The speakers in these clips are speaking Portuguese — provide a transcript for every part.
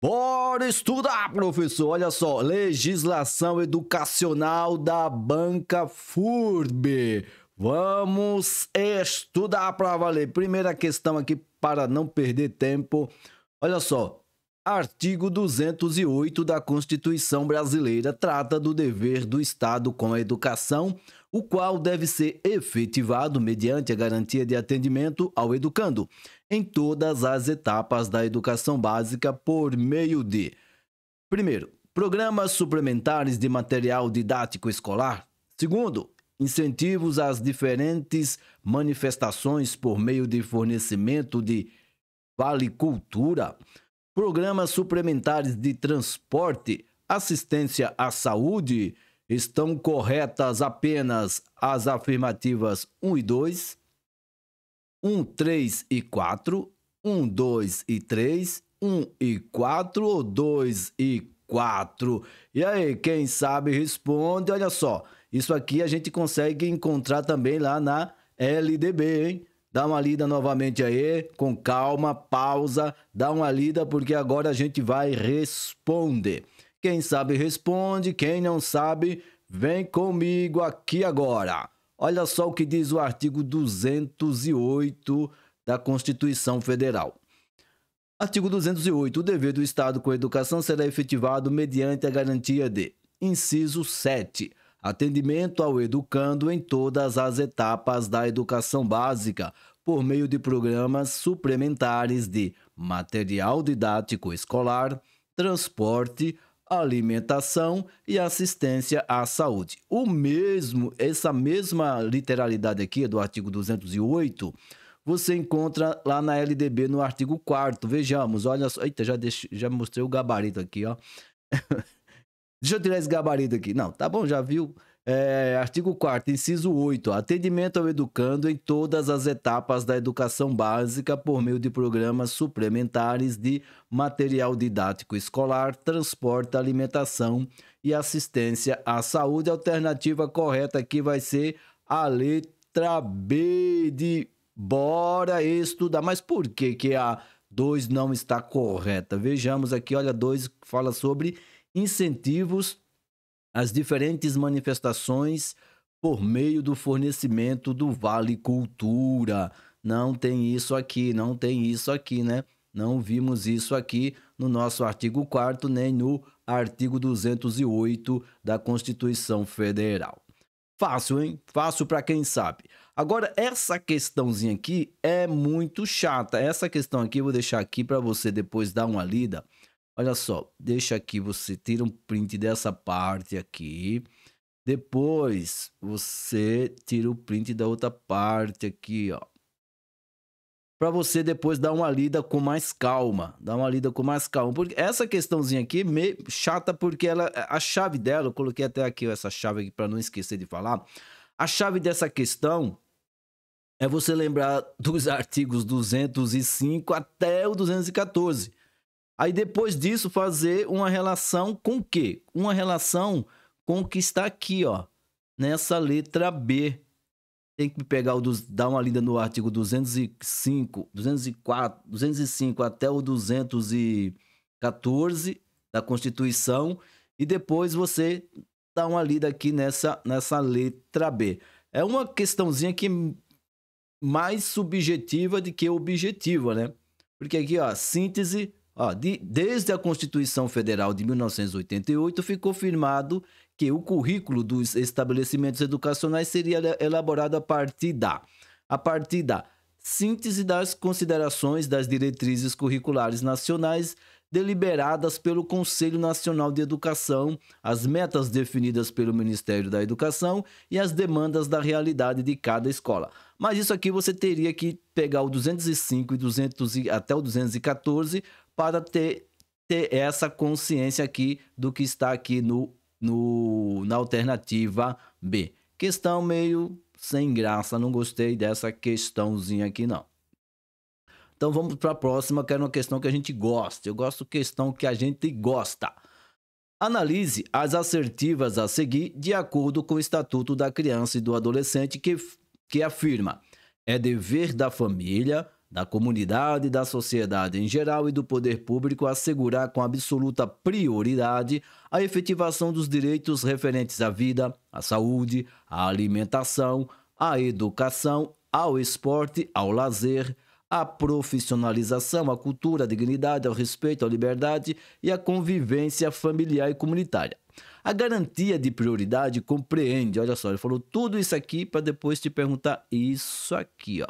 Bora estudar, professor! Olha só, legislação educacional da banca FURB. Vamos estudar para valer. Primeira questão aqui para não perder tempo. Olha só, artigo 208 da Constituição Brasileira trata do dever do Estado com a educação, o qual deve ser efetivado mediante a garantia de atendimento ao educando em todas as etapas da educação básica por meio de: primeiro, programas suplementares de material didático escolar, segundo, incentivos às diferentes manifestações por meio de fornecimento de vale cultura, programas suplementares de transporte, assistência à saúde, estão corretas apenas as afirmativas 1 e 2. 1, 3 e 4, 1, 2 e 3, 1 e 4 ou 2 e 4? E aí, quem sabe responde. Olha só, isso aqui a gente consegue encontrar também lá na LDB, hein? Dá uma lida novamente aí, com calma, pausa, dá uma lida porque agora a gente vai responder. Quem sabe responde, quem não sabe, vem comigo aqui agora. Olha só o que diz o artigo 208 da Constituição Federal. Artigo 208. O dever do Estado com a educação será efetivado mediante a garantia de: inciso 7. Atendimento ao educando em todas as etapas da educação básica, por meio de programas suplementares de material didático escolar, transporte, alimentação e assistência à saúde. O mesmo, essa mesma literalidade aqui do artigo 208, você encontra lá na LDB no artigo 4 Vejamos, olha só. Eita, já, deixo, já mostrei o gabarito aqui, ó. Deixa eu tirar esse gabarito aqui. Não, tá bom, já viu. É, artigo 4 inciso 8. Atendimento ao educando em todas as etapas da educação básica por meio de programas suplementares de material didático escolar, transporte, alimentação e assistência à saúde. A alternativa correta aqui vai ser a letra B de bora estudar. Mas por que, que a 2 não está correta? Vejamos aqui, olha, 2 fala sobre incentivos as diferentes manifestações por meio do fornecimento do Vale Cultura. Não tem isso aqui, não tem isso aqui, né? Não vimos isso aqui no nosso artigo 4 nem no artigo 208 da Constituição Federal. Fácil, hein? Fácil para quem sabe. Agora, essa questãozinha aqui é muito chata. Essa questão aqui eu vou deixar aqui para você depois dar uma lida Olha só, deixa aqui, você tira um print dessa parte aqui. Depois, você tira o print da outra parte aqui, ó. Para você depois dar uma lida com mais calma, dar uma lida com mais calma. Porque essa questãozinha aqui meio chata porque ela a chave dela, eu coloquei até aqui essa chave aqui para não esquecer de falar. A chave dessa questão é você lembrar dos artigos 205 até o 214. Aí depois disso fazer uma relação com o quê? Uma relação com o que está aqui, ó, nessa letra B. Tem que pegar o dos, dar uma lida no artigo 205, 204, 205 até o 214 da Constituição e depois você dá uma lida aqui nessa nessa letra B. É uma questãozinha que mais subjetiva do que objetiva, né? Porque aqui, ó, síntese Ó, de, desde a Constituição Federal de 1988, ficou firmado que o currículo dos estabelecimentos educacionais seria elaborado a partir da, a partir da síntese das considerações das diretrizes curriculares nacionais deliberadas pelo Conselho Nacional de Educação, as metas definidas pelo Ministério da Educação e as demandas da realidade de cada escola. Mas isso aqui você teria que pegar o 205 e 200 e até o 214 para ter, ter essa consciência aqui do que está aqui no, no, na alternativa B. Questão meio sem graça, não gostei dessa questãozinha aqui não. Então vamos para a próxima, que era é uma questão que a gente gosta. Eu gosto questão que a gente gosta. Analise as assertivas a seguir de acordo com o Estatuto da Criança e do Adolescente que, que afirma é dever da família da comunidade da sociedade em geral e do poder público assegurar com absoluta prioridade a efetivação dos direitos referentes à vida, à saúde, à alimentação, à educação, ao esporte, ao lazer, à profissionalização, à cultura, à dignidade, ao respeito, à liberdade e à convivência familiar e comunitária. A garantia de prioridade compreende, olha só, ele falou tudo isso aqui para depois te perguntar isso aqui, ó.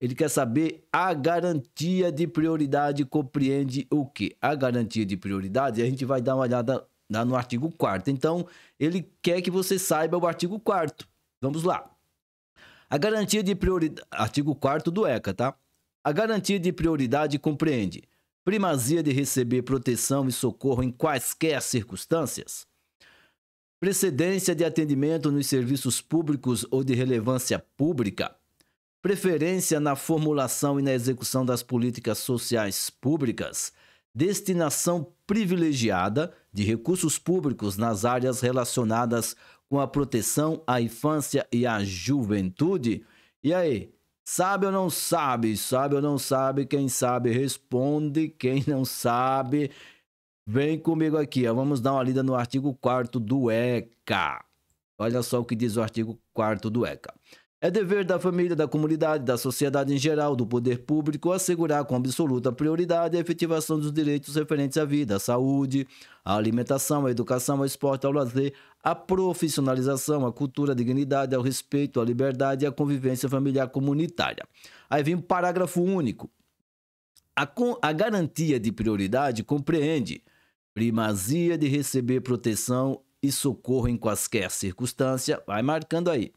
Ele quer saber a garantia de prioridade compreende o quê? A garantia de prioridade, a gente vai dar uma olhada lá no artigo 4 Então, ele quer que você saiba o artigo 4 Vamos lá. A garantia de prioridade, artigo 4 do ECA, tá? A garantia de prioridade compreende primazia de receber proteção e socorro em quaisquer circunstâncias, precedência de atendimento nos serviços públicos ou de relevância pública, preferência na formulação e na execução das políticas sociais públicas, destinação privilegiada de recursos públicos nas áreas relacionadas com a proteção à infância e à juventude? E aí, sabe ou não sabe? Sabe ou não sabe? Quem sabe responde, quem não sabe, vem comigo aqui. Vamos dar uma lida no artigo 4 do ECA. Olha só o que diz o artigo 4 do ECA. É dever da família, da comunidade, da sociedade em geral, do poder público assegurar com absoluta prioridade a efetivação dos direitos referentes à vida, à saúde, à alimentação, à educação, ao esporte, ao lazer, à profissionalização, à cultura, à dignidade, ao respeito, à liberdade e à convivência familiar comunitária. Aí vem um parágrafo único. A, a garantia de prioridade compreende primazia de receber proteção e socorro em quaisquer circunstância, vai marcando aí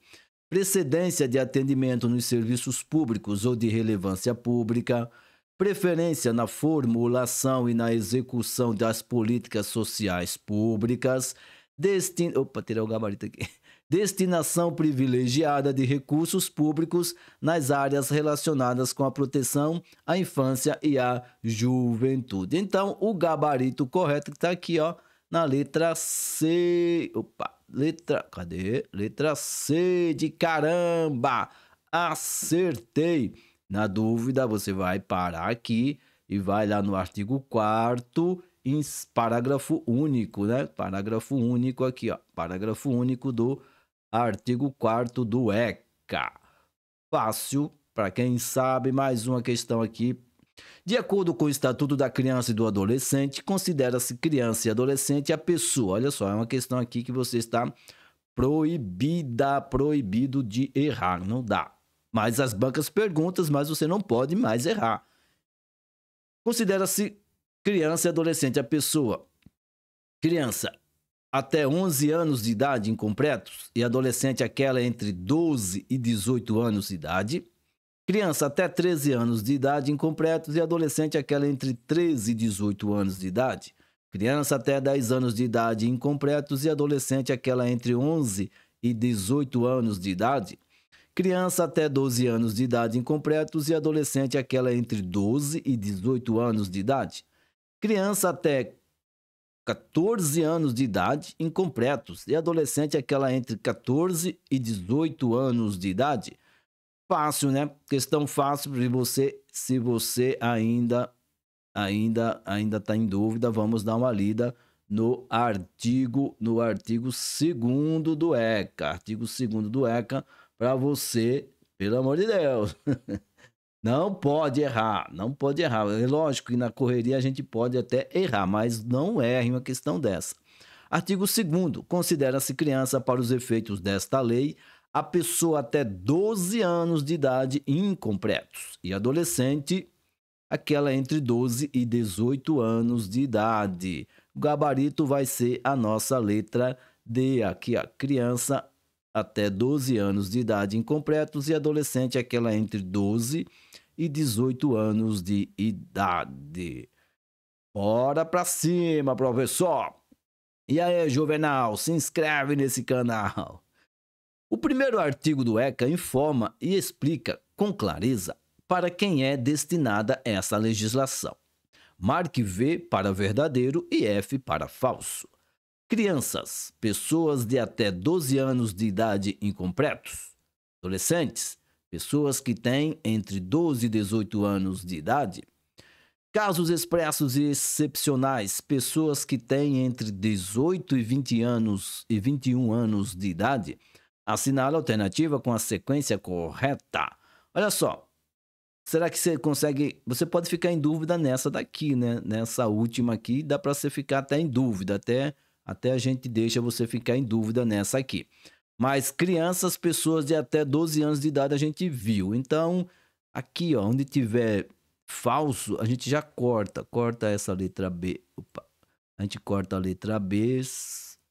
precedência de atendimento nos serviços públicos ou de relevância pública, preferência na formulação e na execução das políticas sociais públicas, destin... Opa, o gabarito aqui. destinação privilegiada de recursos públicos nas áreas relacionadas com a proteção à infância e à juventude. Então, o gabarito correto está aqui ó, na letra C. Opa! letra. Cadê? Letra C de caramba! Acertei! Na dúvida, você vai parar aqui e vai lá no artigo 4 em parágrafo único, né? Parágrafo único aqui, ó. Parágrafo único do artigo 4 do ECA. Fácil, para quem sabe, mais uma questão aqui de acordo com o Estatuto da Criança e do Adolescente, considera-se criança e adolescente a pessoa. Olha só, é uma questão aqui que você está proibida, proibido de errar, não dá. Mas as bancas perguntas, mas você não pode mais errar. Considera-se criança e adolescente a pessoa. Criança até 11 anos de idade incompletos e adolescente aquela entre 12 e 18 anos de idade Criança até 13 anos de idade incompletos e adolescente aquela entre 13 e 18 anos de idade. Criança até 10 anos de idade incompletos e adolescente aquela entre 11 e 18 anos de idade. Criança até 12 anos de idade incompletos e adolescente aquela entre 12 e 18 anos de idade. Criança até 14 anos de idade incompletos e adolescente aquela entre 14 e 18 anos de idade fácil, né? Questão fácil para você, se você ainda ainda ainda tá em dúvida, vamos dar uma lida no artigo no artigo segundo do ECA, artigo segundo do ECA para você, pelo amor de Deus. Não pode errar, não pode errar. É lógico que na correria a gente pode até errar, mas não erre uma questão dessa. Artigo 2 Considera-se criança para os efeitos desta lei a pessoa até 12 anos de idade incompletos e adolescente, aquela entre 12 e 18 anos de idade. O gabarito vai ser a nossa letra D, aqui a criança até 12 anos de idade incompletos e adolescente, aquela entre 12 e 18 anos de idade. Bora pra cima, professor! E aí, Juvenal, se inscreve nesse canal. O primeiro artigo do ECA informa e explica com clareza para quem é destinada essa legislação. Marque V para verdadeiro e F para falso. Crianças, pessoas de até 12 anos de idade incompletos. Adolescentes, pessoas que têm entre 12 e 18 anos de idade. Casos expressos e excepcionais, pessoas que têm entre 18 e 20 anos e 21 anos de idade Assinale a alternativa com a sequência correta. Olha só. Será que você consegue. Você pode ficar em dúvida nessa daqui, né? Nessa última aqui, dá para você ficar até em dúvida. Até, até a gente deixa você ficar em dúvida nessa aqui. Mas crianças, pessoas de até 12 anos de idade, a gente viu. Então, aqui, ó, onde tiver falso, a gente já corta. Corta essa letra B. Opa. A gente corta a letra B.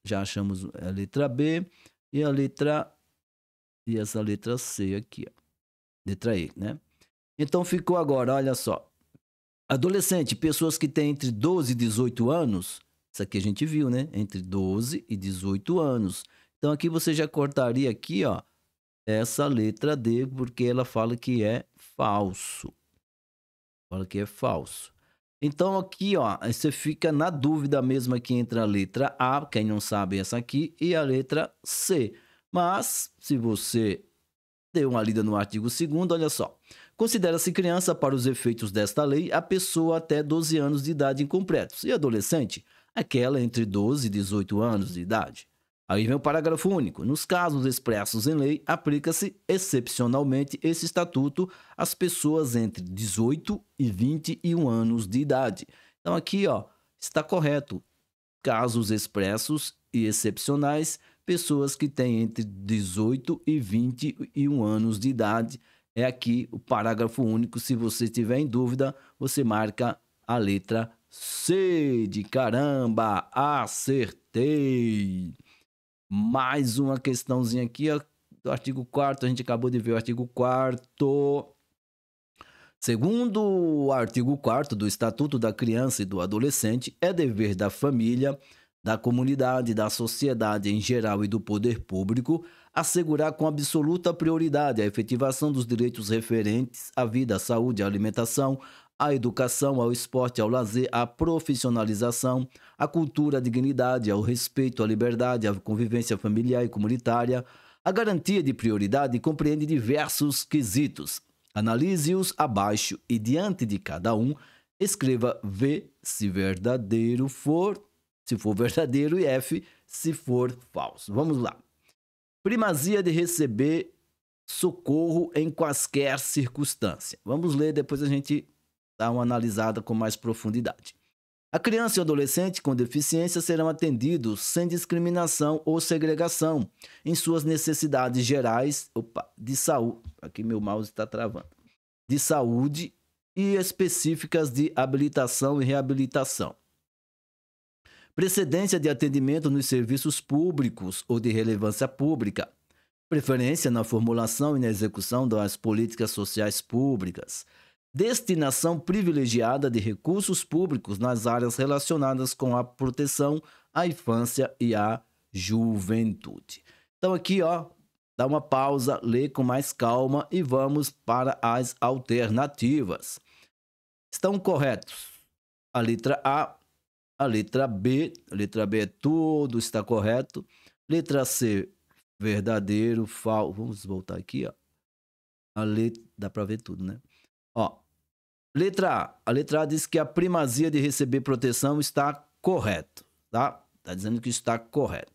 Já achamos a letra B. E a letra. E essa letra C aqui, ó. Letra E, né? Então ficou agora, olha só. Adolescente, pessoas que têm entre 12 e 18 anos. Isso aqui a gente viu, né? Entre 12 e 18 anos. Então aqui você já cortaria aqui, ó, essa letra D, porque ela fala que é falso. Fala que é falso. Então aqui, ó, você fica na dúvida mesmo aqui entre a letra A, quem não sabe essa aqui, e a letra C. Mas, se você deu uma lida no artigo 2 olha só. Considera-se criança, para os efeitos desta lei, a pessoa até 12 anos de idade incompletos e adolescente, aquela entre 12 e 18 anos de idade. Aí vem o parágrafo único. Nos casos expressos em lei, aplica-se excepcionalmente esse estatuto às pessoas entre 18 e 21 anos de idade. Então aqui, ó, está correto. Casos expressos e excepcionais, pessoas que têm entre 18 e 21 anos de idade. É aqui o parágrafo único. Se você tiver em dúvida, você marca a letra C de caramba. Acertei! Mais uma questãozinha aqui, ó, do artigo 4 a gente acabou de ver o artigo 4 Segundo o artigo 4 do Estatuto da Criança e do Adolescente, é dever da família, da comunidade, da sociedade em geral e do poder público assegurar com absoluta prioridade a efetivação dos direitos referentes à vida, à saúde, à alimentação, à educação, ao esporte, ao lazer, à profissionalização, à cultura, à dignidade, ao respeito, à liberdade, à convivência familiar e comunitária. A garantia de prioridade compreende diversos quesitos. Analise-os abaixo e diante de cada um, escreva V se verdadeiro for, se for verdadeiro e F se for falso. Vamos lá. Primazia de receber socorro em quaisquer circunstância. Vamos ler, depois a gente dar uma analisada com mais profundidade. A criança e o adolescente com deficiência serão atendidos sem discriminação ou segregação em suas necessidades gerais opa, de saúde. Aqui meu mouse está travando. De saúde e específicas de habilitação e reabilitação. Precedência de atendimento nos serviços públicos ou de relevância pública. Preferência na formulação e na execução das políticas sociais públicas destinação privilegiada de recursos públicos nas áreas relacionadas com a proteção à infância e à juventude. Então aqui, ó, dá uma pausa, lê com mais calma e vamos para as alternativas. Estão corretos a letra A, a letra B, a letra B é tudo está correto. Letra C, verdadeiro, falso. Vamos voltar aqui, ó. A letra, dá para ver tudo, né? Letra A. A letra A diz que a primazia de receber proteção está correto, tá? Tá dizendo que está correto.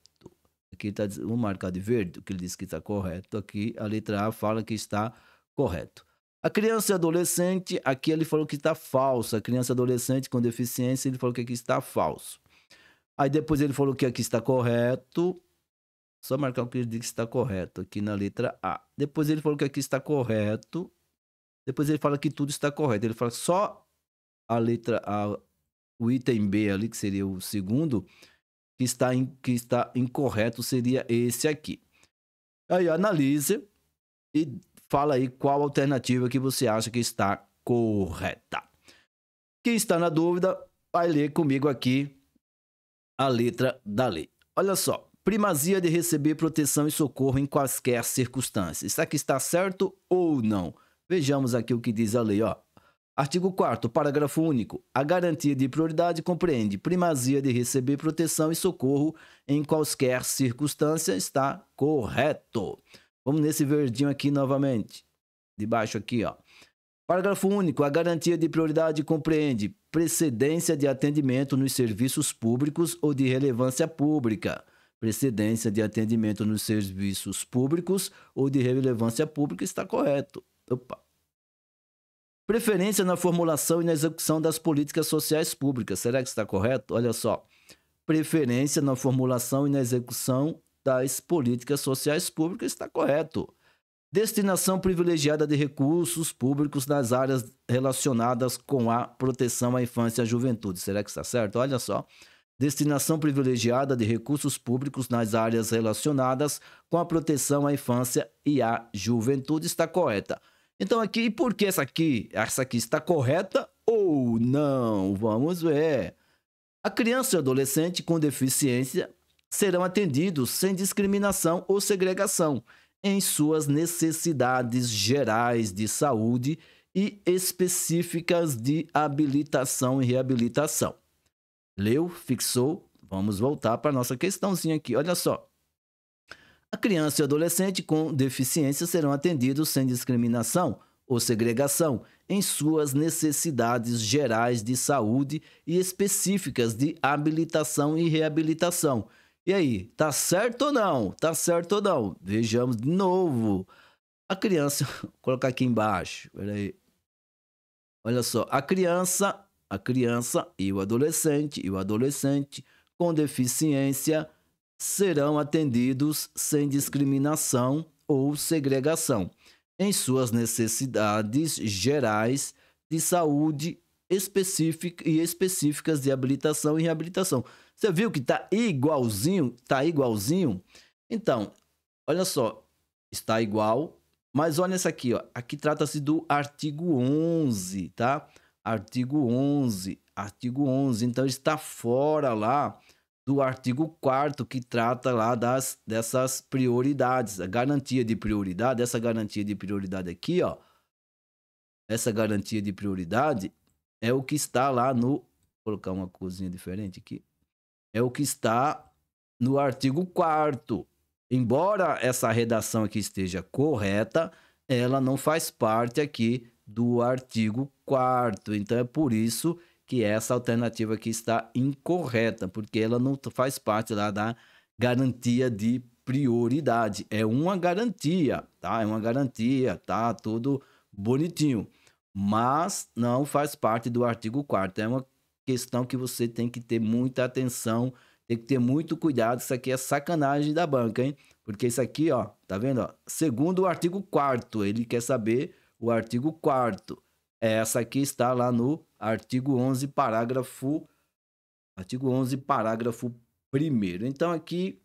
Aqui tá, vou marcar de verde, que ele diz que está correto. Aqui a letra A fala que está correto. A criança e adolescente, aqui ele falou que está falso. A criança e adolescente com deficiência, ele falou que aqui está falso. Aí depois ele falou que aqui está correto. Só marcar o que ele diz que está correto aqui na letra A. Depois ele falou que aqui está correto. Depois ele fala que tudo está correto. Ele fala que só a letra, a, o item B ali, que seria o segundo, que está, in, que está incorreto, seria esse aqui. Aí analisa e fala aí qual alternativa que você acha que está correta. Quem está na dúvida, vai ler comigo aqui a letra da lei. Olha só, primazia de receber proteção e socorro em quaisquer circunstâncias. Isso aqui está certo ou não? Vejamos aqui o que diz a lei, ó. Artigo 4 parágrafo único. A garantia de prioridade compreende primazia de receber proteção e socorro em quaisquer circunstância, está correto. Vamos nesse verdinho aqui novamente. Debaixo aqui, ó. Parágrafo único. A garantia de prioridade compreende precedência de atendimento nos serviços públicos ou de relevância pública. Precedência de atendimento nos serviços públicos ou de relevância pública está correto. Opa. Preferência na formulação e na execução das políticas sociais públicas. Será que está correto? Olha só. Preferência na formulação e na execução das políticas sociais públicas está correto. Destinação privilegiada de recursos públicos nas áreas relacionadas com a proteção à infância e à juventude. Será que está certo? Olha só. Destinação privilegiada de recursos públicos nas áreas relacionadas com a proteção à infância e à juventude está correta. Então aqui, e por que essa aqui? Essa aqui está correta ou não? Vamos ver. A criança e o adolescente com deficiência serão atendidos sem discriminação ou segregação em suas necessidades gerais de saúde e específicas de habilitação e reabilitação. Leu, fixou, vamos voltar para nossa questãozinha aqui. Olha só. A criança e o adolescente com deficiência serão atendidos sem discriminação ou segregação em suas necessidades gerais de saúde e específicas de habilitação e reabilitação. E aí, tá certo ou não? Tá certo ou não? Vejamos de novo. A criança, vou colocar aqui embaixo. Peraí. Olha só, a criança, a criança e o adolescente e o adolescente com deficiência serão atendidos sem discriminação ou segregação em suas necessidades gerais de saúde específica e específicas de habilitação e reabilitação. Você viu que está igualzinho, está igualzinho? Então, olha só, está igual, mas olha isso aqui, ó. Aqui trata-se do artigo 11, tá? Artigo 11, artigo 11. Então está fora lá do artigo 4 que trata lá das, dessas prioridades, a garantia de prioridade, essa garantia de prioridade aqui, ó. Essa garantia de prioridade é o que está lá no vou colocar uma cozinha diferente aqui. É o que está no artigo 4 Embora essa redação aqui esteja correta, ela não faz parte aqui do artigo 4 Então é por isso que é essa alternativa aqui está incorreta, porque ela não faz parte lá da garantia de prioridade. É uma garantia, tá? É uma garantia, tá? Tudo bonitinho. Mas não faz parte do artigo 4 É uma questão que você tem que ter muita atenção, tem que ter muito cuidado. Isso aqui é sacanagem da banca, hein? Porque isso aqui, ó, tá vendo? Ó, segundo o artigo 4 ele quer saber o artigo 4 é essa aqui está lá no artigo 11, parágrafo artigo 11, parágrafo 1 Então aqui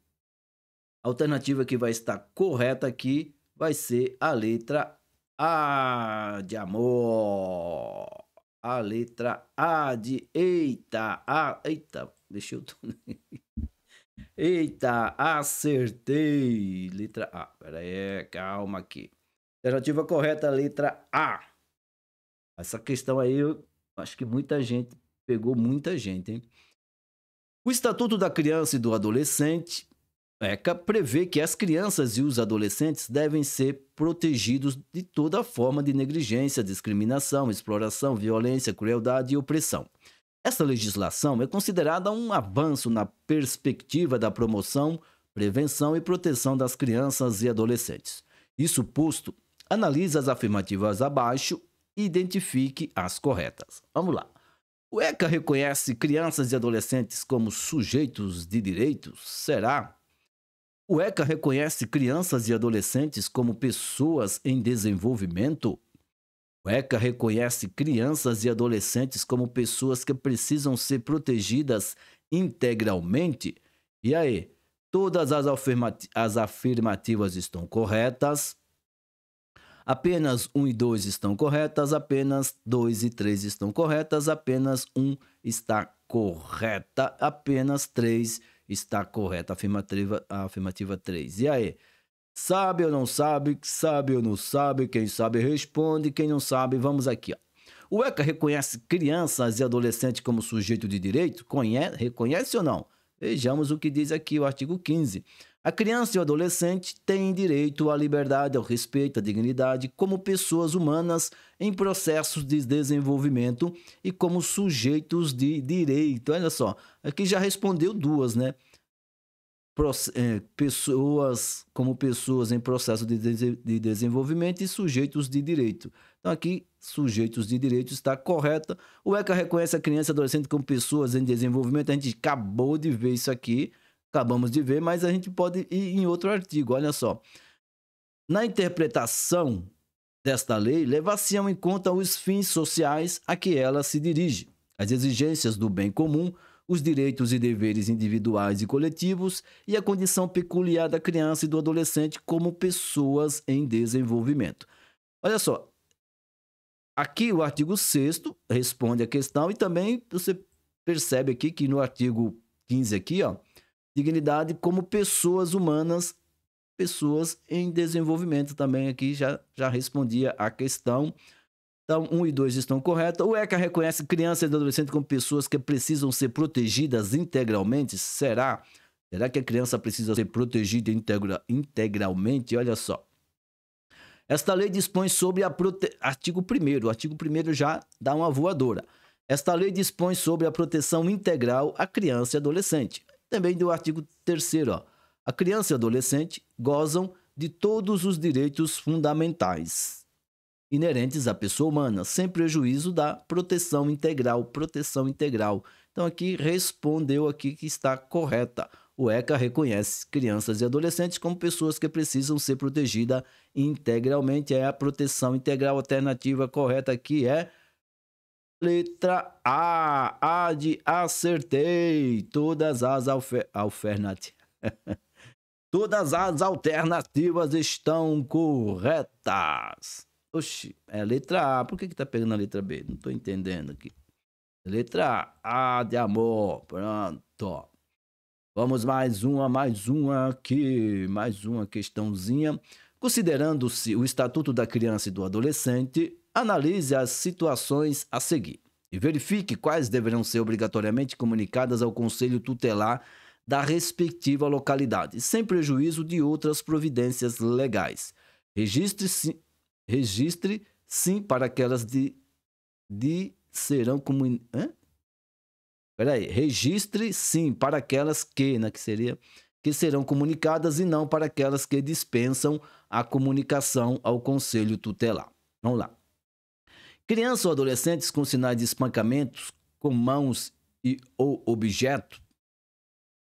a alternativa que vai estar correta aqui vai ser a letra A de amor. A letra A de eita, a, eita, deixa eu Eita, acertei. Letra A. espera aí, calma aqui. Alternativa correta, letra A. Essa questão aí, eu acho que muita gente pegou muita gente, hein? O Estatuto da Criança e do Adolescente, ECA, prevê que as crianças e os adolescentes devem ser protegidos de toda forma de negligência, discriminação, exploração, violência, crueldade e opressão. Essa legislação é considerada um avanço na perspectiva da promoção, prevenção e proteção das crianças e adolescentes. Isso posto, analisa as afirmativas abaixo identifique as corretas. Vamos lá. O ECA reconhece crianças e adolescentes como sujeitos de direitos? Será? O ECA reconhece crianças e adolescentes como pessoas em desenvolvimento? O ECA reconhece crianças e adolescentes como pessoas que precisam ser protegidas integralmente? E aí, todas as, afirmativas estão corretas? Apenas 1 e 2 estão corretas, apenas 2 e 3 estão corretas, apenas 1 está correta, apenas 3 está correta. Afirmativa, afirmativa 3. E aí? Sabe ou não sabe? Sabe ou não sabe? Quem sabe responde, quem não sabe, vamos aqui. Ó. O ECA reconhece crianças e adolescentes como sujeito de direito? Conhece, reconhece ou não? Vejamos o que diz aqui o artigo 15. A criança e o adolescente têm direito à liberdade, ao respeito, à dignidade como pessoas humanas em processos de desenvolvimento e como sujeitos de direito. Olha só, aqui já respondeu duas, né? É, pessoas como pessoas em processo de, de desenvolvimento e sujeitos de direito. Então aqui, sujeitos de direito está correta. O ECA reconhece a criança e adolescente como pessoas em desenvolvimento. A gente acabou de ver isso aqui acabamos de ver, mas a gente pode ir em outro artigo, olha só. Na interpretação desta lei, levar-se-ão em conta os fins sociais a que ela se dirige, as exigências do bem comum, os direitos e deveres individuais e coletivos e a condição peculiar da criança e do adolescente como pessoas em desenvolvimento. Olha só, aqui o artigo 6 responde a questão e também você percebe aqui que no artigo 15 aqui, ó, dignidade como pessoas humanas, pessoas em desenvolvimento também aqui já já respondia a questão. Então, 1 um e 2 estão corretos. O ECA reconhece crianças e adolescentes como pessoas que precisam ser protegidas integralmente? Será? Será que a criança precisa ser protegida integra, integralmente? Olha só. Esta lei dispõe sobre a prote... artigo 1 o artigo 1 já dá uma voadora. Esta lei dispõe sobre a proteção integral à criança e adolescente também do artigo 3 A criança e adolescente gozam de todos os direitos fundamentais inerentes à pessoa humana, sem prejuízo da proteção integral, proteção integral. Então aqui respondeu aqui que está correta. O ECA reconhece crianças e adolescentes como pessoas que precisam ser protegidas integralmente. É a proteção integral alternativa correta aqui é letra A. A de acertei todas as alternativas. todas as alternativas estão corretas. Oxi, é letra A. Por que que tá pegando a letra B? Não tô entendendo aqui. Letra A, A de amor. Pronto. Vamos mais uma, mais uma aqui, mais uma questãozinha. Considerando-se o Estatuto da Criança e do Adolescente, Analise as situações a seguir e verifique quais deverão ser obrigatoriamente comunicadas ao Conselho Tutelar da respectiva localidade, sem prejuízo de outras providências legais. Registre sim, registre, sim para aquelas de, de serão Peraí, registre sim para aquelas que, né, que seria que serão comunicadas e não para aquelas que dispensam a comunicação ao Conselho Tutelar. Vamos lá. Crianças ou adolescentes com sinais de espancamentos com mãos e ou objeto.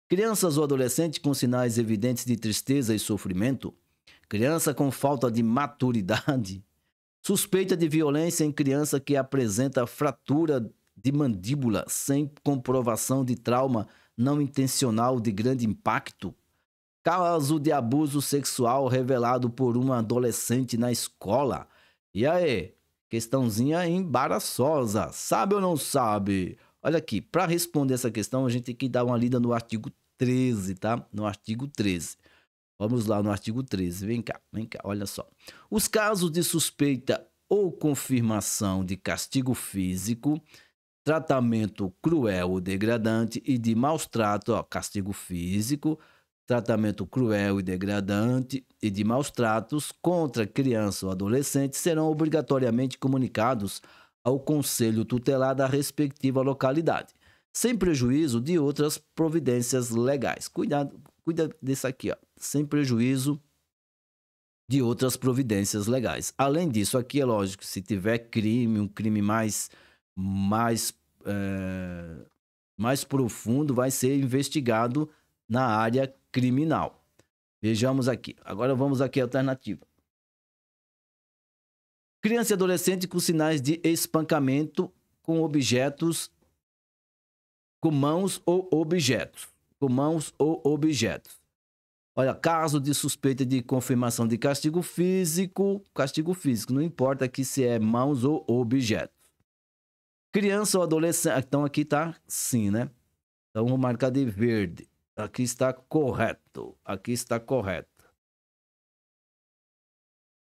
Crianças ou adolescentes com sinais evidentes de tristeza e sofrimento. Criança com falta de maturidade. Suspeita de violência em criança que apresenta fratura de mandíbula sem comprovação de trauma não intencional de grande impacto. Caso de abuso sexual revelado por uma adolescente na escola. E aí, Questãozinha embaraçosa. Sabe ou não sabe? Olha aqui, para responder essa questão, a gente tem que dar uma lida no artigo 13, tá? No artigo 13. Vamos lá no artigo 13. Vem cá, vem cá, olha só. Os casos de suspeita ou confirmação de castigo físico, tratamento cruel ou degradante e de maus trato, ó, castigo físico, Tratamento cruel e degradante e de maus tratos contra criança ou adolescente serão obrigatoriamente comunicados ao conselho tutelar da respectiva localidade, sem prejuízo de outras providências legais. Cuidado, cuida desse aqui, ó. Sem prejuízo de outras providências legais. Além disso, aqui é lógico, se tiver crime, um crime mais mais é, mais profundo, vai ser investigado na área criminal. Vejamos aqui. Agora vamos aqui à alternativa. Criança e adolescente com sinais de espancamento com objetos, com mãos ou objetos. Com mãos ou objetos. Olha, caso de suspeita de confirmação de castigo físico, castigo físico, não importa aqui se é mãos ou objetos. Criança ou adolescente, ah, então aqui tá sim, né? Então vou marcar de verde. Aqui está correto. Aqui está correto.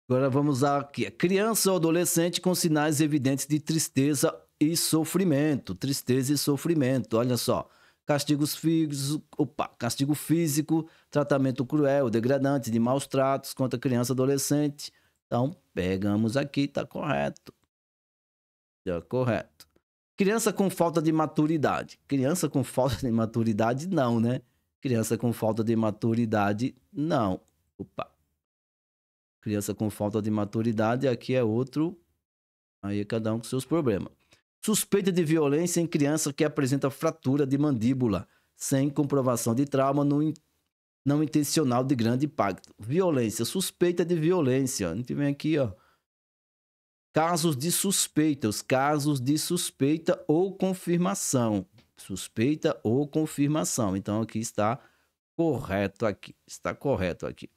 Agora vamos aqui. É criança ou adolescente com sinais evidentes de tristeza e sofrimento. Tristeza e sofrimento. Olha só. Castigos físicos, opa, castigo físico, tratamento cruel, degradante, de maus tratos contra criança e adolescente. Então, pegamos aqui, tá correto. Tá correto. Criança com falta de maturidade. Criança com falta de maturidade, não, né? Criança com falta de maturidade, não. Opa. Criança com falta de maturidade, aqui é outro. Aí é cada um com seus problemas. Suspeita de violência em criança que apresenta fratura de mandíbula, sem comprovação de trauma no não intencional de grande impacto. Violência, suspeita de violência. A gente vem aqui, ó. Casos de suspeita, os casos de suspeita ou confirmação suspeita ou confirmação. Então aqui está correto aqui, está correto aqui.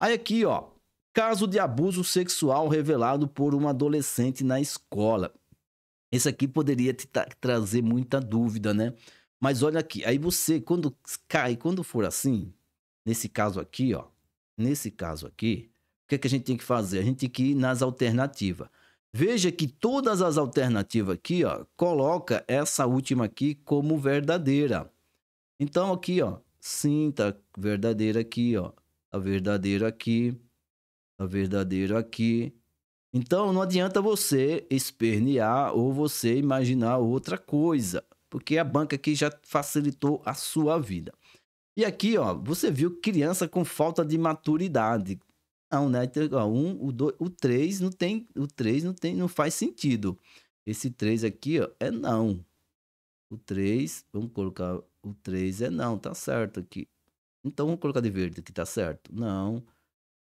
Aí aqui, ó, caso de abuso sexual revelado por um adolescente na escola. Esse aqui poderia te tra trazer muita dúvida, né? Mas olha aqui, aí você quando cai, quando for assim, nesse caso aqui, ó, nesse caso aqui, o que, é que a gente tem que fazer? A gente tem que ir nas alternativas. Veja que todas as alternativas aqui, ó, coloca essa última aqui como verdadeira. Então aqui, ó, sim, tá verdadeira aqui, ó, tá verdadeira aqui, tá verdadeiro aqui. Então não adianta você espernear ou você imaginar outra coisa, porque a banca aqui já facilitou a sua vida. E aqui, ó, você viu criança com falta de maturidade, não, né? Então, ó, um, o, dois, o três não tem, o três não tem, não faz sentido. Esse três aqui, ó, é não. O três, vamos colocar o três é não, tá certo aqui. Então vamos colocar de verde que tá certo. Não.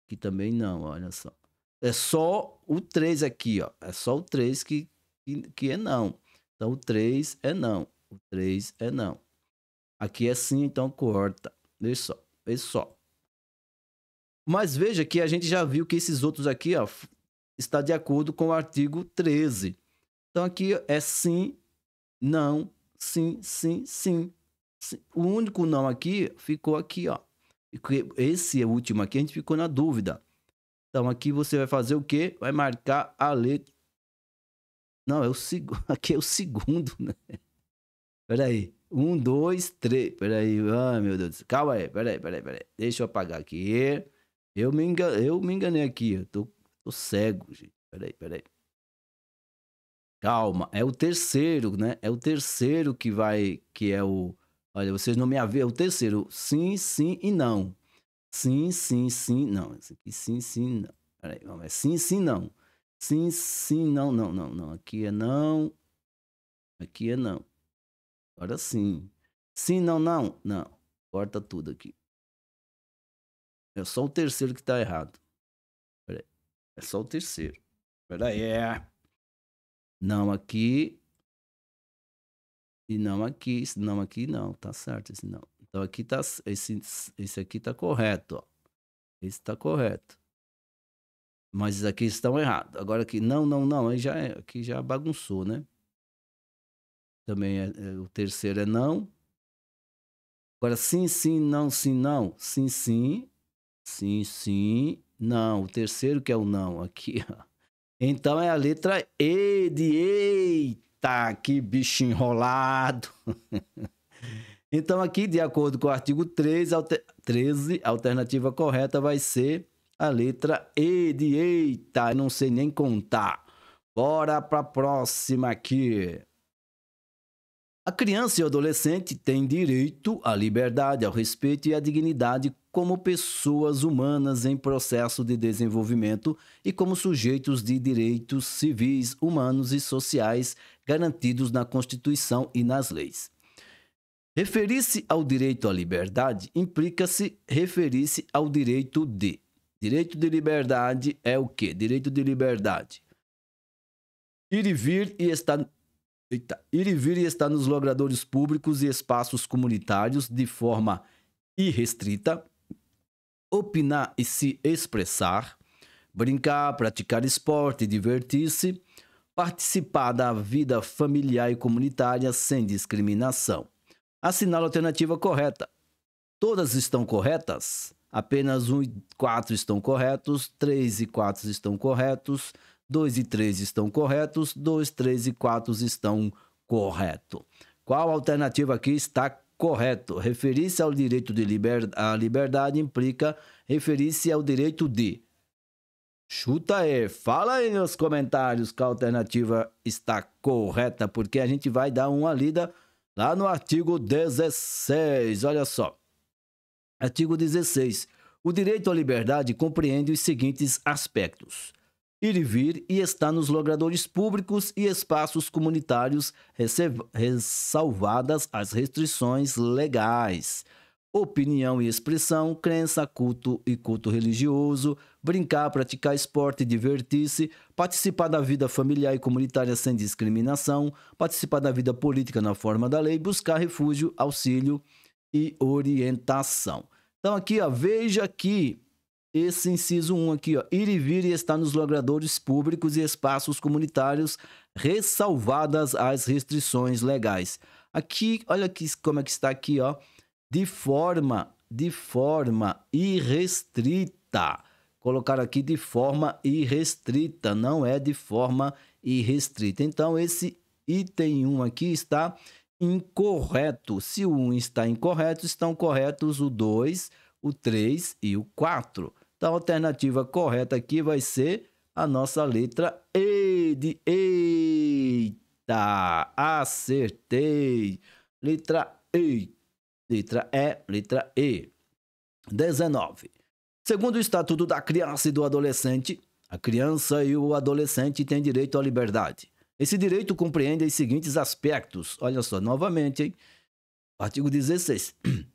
Que também não, olha só. É só o 3 aqui, ó. É só o 3 que, que, que é não. Então o 3 é não. O 3 é não. Aqui é sim, então corta. Vê só, vê só. Mas veja que a gente já viu que esses outros aqui ó, está de acordo com o artigo 13. Então aqui é sim, não, sim, sim, sim. sim. O único não aqui ficou aqui, ó. Esse é último aqui a gente ficou na dúvida. Então aqui você vai fazer o quê? Vai marcar a letra. Não, é o segundo. Aqui é o segundo, né? Peraí. Um, dois, três. Peraí. Ah, meu Deus. Calma aí. Peraí, peraí, peraí. Deixa eu apagar aqui. Eu me, engan... eu me enganei aqui. Eu tô... tô cego, gente. Peraí, peraí. Calma. É o terceiro, né? É o terceiro que vai. Que é o. Olha, vocês não me haviam. É o terceiro. Sim, sim e não. Sim, sim, sim. Não. Esse aqui, sim, sim, não. Peraí, É sim, sim, não. Sim, sim, não, não, não, não. Aqui é não. Aqui é não. Agora sim. Sim, não, não, não. Corta tudo aqui. É só o terceiro que tá errado. É só o terceiro. Pera aí. É. Não aqui. E não aqui. não aqui não. Tá certo esse não. Então aqui tá. Esse, esse aqui tá correto, ó. Esse tá correto. Mas aqui estão errados. Agora aqui, não, não, não. Aí já, é, aqui já bagunçou, né? Também é, é, o terceiro é não. Agora, sim, sim, não, sim, não. Sim, sim. Sim, sim. Não, o terceiro que é o não aqui, ó. Então é a letra E de eita, que bicho enrolado. então aqui, de acordo com o artigo 3, alter, 13, a alternativa correta vai ser a letra E de eita, não sei nem contar. Bora a próxima aqui. A criança e o adolescente têm direito à liberdade, ao respeito e à dignidade como pessoas humanas em processo de desenvolvimento e como sujeitos de direitos civis, humanos e sociais garantidos na Constituição e nas leis. Referir-se ao direito à liberdade implica-se referir-se ao direito de. Direito de liberdade é o quê? Direito de liberdade. Ir e vir e estar ir e e estar nos logradores públicos e espaços comunitários de forma irrestrita, opinar e se expressar, brincar, praticar esporte, divertir-se, participar da vida familiar e comunitária sem discriminação. Assinala a alternativa correta. Todas estão corretas? Apenas 1 e 4 estão corretos, 3 e 4 estão corretos, 2 e 3 estão corretos, 2, 3 e 4 estão corretos. Qual alternativa aqui está correto? Referir-se ao direito de liberdade, à liberdade implica referir-se ao direito de. Chuta aí, fala aí nos comentários qual alternativa está correta, porque a gente vai dar uma lida lá no artigo 16. Olha só. Artigo 16. O direito à liberdade compreende os seguintes aspectos: ir e vir e está nos logradores públicos e espaços comunitários, ressalvadas as restrições legais. Opinião e expressão, crença, culto e culto religioso, brincar, praticar esporte, divertir-se, participar da vida familiar e comunitária sem discriminação, participar da vida política na forma da lei, buscar refúgio, auxílio e orientação. Então aqui, ó, veja que esse inciso 1 aqui, ó. Ir e vir está nos logradores públicos e espaços comunitários, ressalvadas as restrições legais. Aqui, olha aqui como é que está aqui, ó. De forma, de forma irrestrita. Colocar aqui de forma irrestrita, não é de forma irrestrita. Então, esse item 1 aqui está incorreto. Se o 1 está incorreto, estão corretos o 2, o 3 e o 4. Então, a alternativa correta aqui vai ser a nossa letra E de Eita. Acertei. Letra E. Letra E, letra E. 19. Segundo o Estatuto da Criança e do Adolescente, a criança e o adolescente têm direito à liberdade. Esse direito compreende os seguintes aspectos. Olha só, novamente, hein? Artigo 16.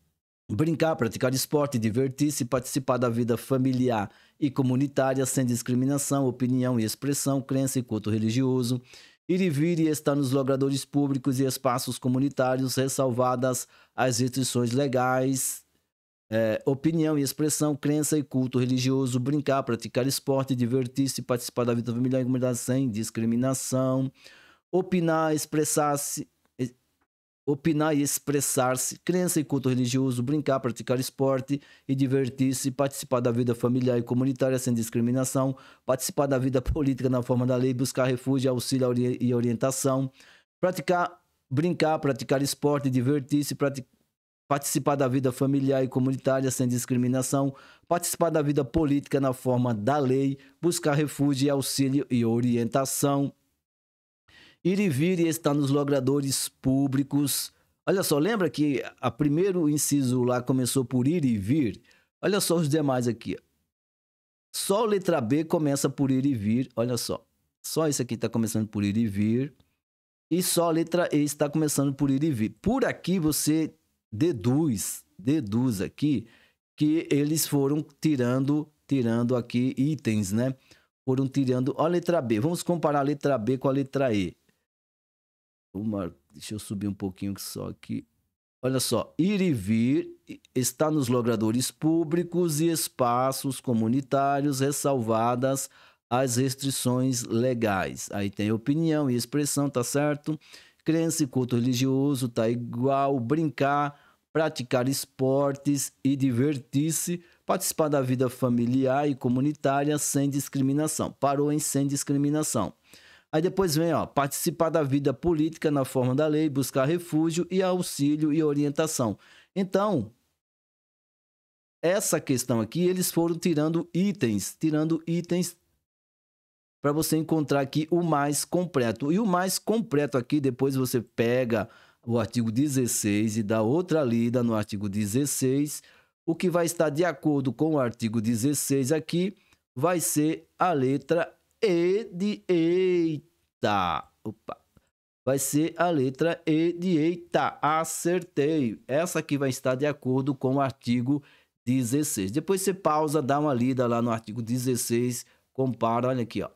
brincar, praticar esporte, divertir-se, participar da vida familiar e comunitária sem discriminação, opinião e expressão, crença e culto religioso, ir e vir e estar nos logradores públicos e espaços comunitários, ressalvadas as restrições legais, é, opinião e expressão, crença e culto religioso, brincar, praticar esporte, divertir-se, participar da vida familiar e comunidade sem discriminação, opinar, expressar-se opinar e expressar-se, crença e culto religioso, brincar, praticar esporte e divertir-se, participar da vida familiar e comunitária sem discriminação, participar da vida política na forma da lei, buscar refúgio, auxílio e orientação, praticar, brincar, praticar esporte, divertir-se, praticar participar da vida familiar e comunitária sem discriminação, participar da vida política na forma da lei, buscar refúgio, auxílio e orientação, ir e vir e estar nos logradores públicos. Olha só, lembra que a primeiro inciso lá começou por ir e vir? Olha só os demais aqui. Só a letra B começa por ir e vir. Olha só. Só isso aqui está começando por ir e vir. E só a letra E está começando por ir e vir. Por aqui você deduz, deduz aqui que eles foram tirando, tirando aqui itens, né? Foram tirando. Olha a letra B. Vamos comparar a letra B com a letra E. Uma, deixa eu subir um pouquinho só aqui. Olha só, ir e vir está nos logradores públicos e espaços comunitários, ressalvadas as restrições legais. Aí tem opinião e expressão, tá certo? Crença e culto religioso, tá igual. Brincar, praticar esportes e divertir-se. Participar da vida familiar e comunitária sem discriminação. Parou em sem discriminação. Aí depois vem, ó, participar da vida política na forma da lei, buscar refúgio e auxílio e orientação. Então, essa questão aqui, eles foram tirando itens, tirando itens para você encontrar aqui o mais completo. E o mais completo aqui, depois você pega o artigo 16 e dá outra lida no artigo 16. O que vai estar de acordo com o artigo 16 aqui vai ser a letra e de eita. Opa. Vai ser a letra E de eita. Acertei. Essa aqui vai estar de acordo com o artigo 16. Depois você pausa, dá uma lida lá no artigo 16, compara, olha aqui, ó.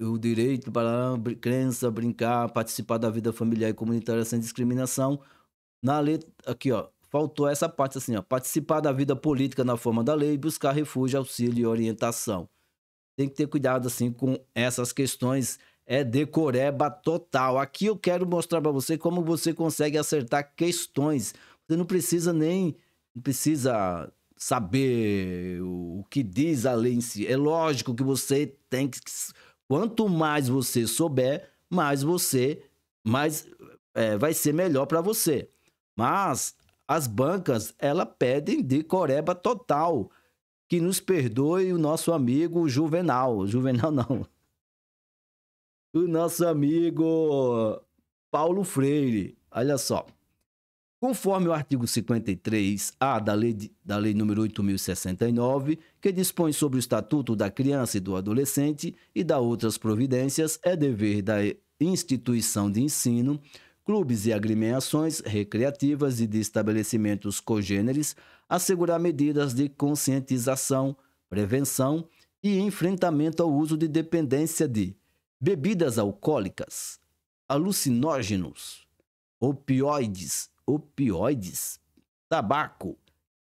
O direito para crença, brincar, participar da vida familiar e comunitária sem discriminação. Na letra, aqui, ó, faltou essa parte assim, ó, participar da vida política na forma da lei, buscar refúgio, auxílio e orientação tem que ter cuidado assim com essas questões é decoreba total. Aqui eu quero mostrar para você como você consegue acertar questões. Você não precisa nem não precisa saber o que diz a lei em si. É lógico que você tem que quanto mais você souber, mais você mais é, vai ser melhor para você. Mas as bancas ela pedem decoreba total que nos perdoe o nosso amigo Juvenal. Juvenal não. O nosso amigo Paulo Freire. Olha só. Conforme o artigo 53A da lei, da lei número 8069, que dispõe sobre o Estatuto da Criança e do Adolescente e da outras providências, é dever da instituição de ensino, clubes e agremiações recreativas e de estabelecimentos cogêneres assegurar medidas de conscientização, prevenção e enfrentamento ao uso de dependência de bebidas alcoólicas, alucinógenos, opioides, opioides, tabaco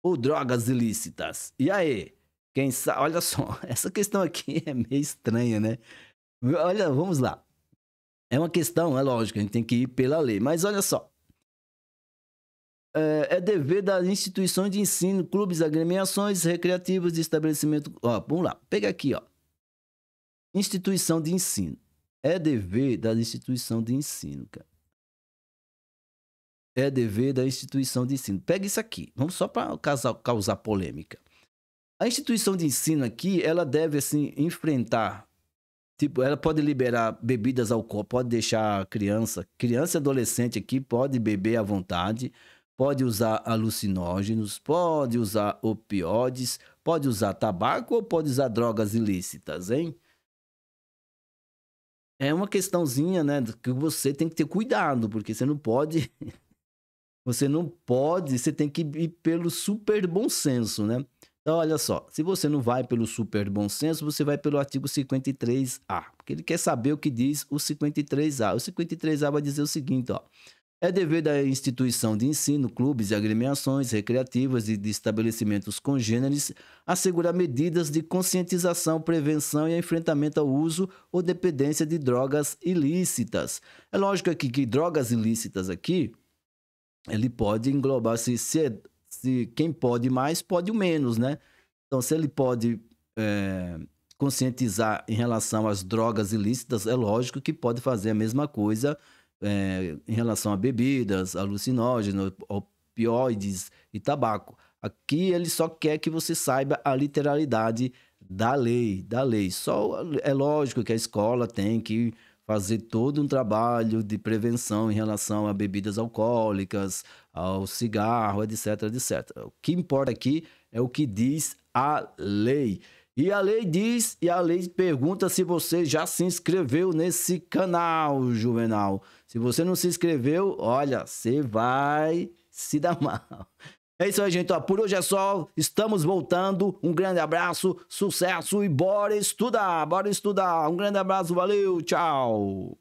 ou drogas ilícitas. E aí, quem sabe, olha só, essa questão aqui é meio estranha, né? Olha, vamos lá. É uma questão, é lógico, a gente tem que ir pela lei, mas olha só é, é dever das instituições de ensino, clubes, agremiações recreativas de estabelecimento. Ó, vamos lá, pega aqui, ó. Instituição de ensino. É dever da instituição de ensino, cara. É dever da instituição de ensino. Pega isso aqui, vamos só para causar, polêmica. A instituição de ensino aqui, ela deve assim enfrentar Tipo, ela pode liberar bebidas alcoólicas, pode deixar a criança, criança e adolescente aqui pode beber à vontade, pode usar alucinógenos, pode usar opioides, pode usar tabaco ou pode usar drogas ilícitas, hein? É uma questãozinha, né, que você tem que ter cuidado, porque você não pode você não pode, você tem que ir pelo super bom senso, né? Então, olha só, se você não vai pelo super bom senso, você vai pelo artigo 53A, porque ele quer saber o que diz o 53A. O 53A vai dizer o seguinte, ó: é dever da instituição de ensino, clubes e agremiações recreativas e de estabelecimentos congêneres assegurar medidas de conscientização, prevenção e enfrentamento ao uso ou dependência de drogas ilícitas. É lógico aqui que drogas ilícitas aqui, ele pode englobar se, se, é, se quem pode mais, pode o menos, né? Então, se ele pode é, conscientizar em relação às drogas ilícitas, é lógico que pode fazer a mesma coisa é, em relação a bebidas, alucinógenos, opioides e tabaco. Aqui ele só quer que você saiba a literalidade da lei, da lei. Só é lógico que a escola tem que fazer todo um trabalho de prevenção em relação a bebidas alcoólicas, ao cigarro, etc, etc. O que importa aqui é o que diz a lei. E a lei diz, e a lei pergunta se você já se inscreveu nesse canal, Juvenal. Se você não se inscreveu, olha, você vai se dar mal. É isso aí, gente. Ó, por hoje é só. Estamos voltando. Um grande abraço, sucesso e bora estudar. Bora estudar. Um grande abraço, valeu, tchau.